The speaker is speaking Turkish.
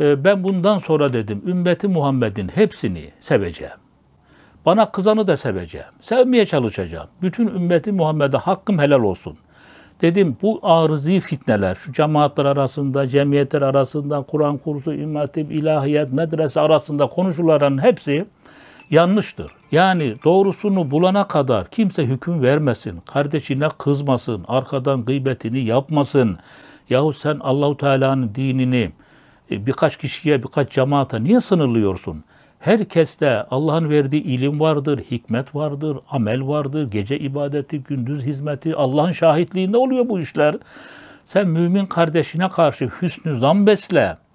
Ee, ben bundan sonra dedim ümmeti Muhammed'in hepsini seveceğim. Bana kızanı da seveceğim. Sevmeye çalışacağım. Bütün ümmeti Muhammed'e hakkım helal olsun. Dedim bu arızi fitneler şu cemaatler arasında, cemiyetler arasında, Kur'an kursu, imatip, ilahiyat, medrese arasında konuşulanların hepsi yanlıştır. Yani doğrusunu bulana kadar kimse hüküm vermesin. Kardeşine kızmasın, arkadan gıybetini yapmasın. Yahu sen Allahu Teala'nın dinini, e, birkaç kişiye, birkaç cemaate niye sınırlıyorsun? Herkeste Allah'ın verdiği ilim vardır, hikmet vardır, amel vardır, gece ibadeti, gündüz hizmeti, Allah'ın şahitliğinde oluyor bu işler. Sen mümin kardeşine karşı hüsnü zan besle.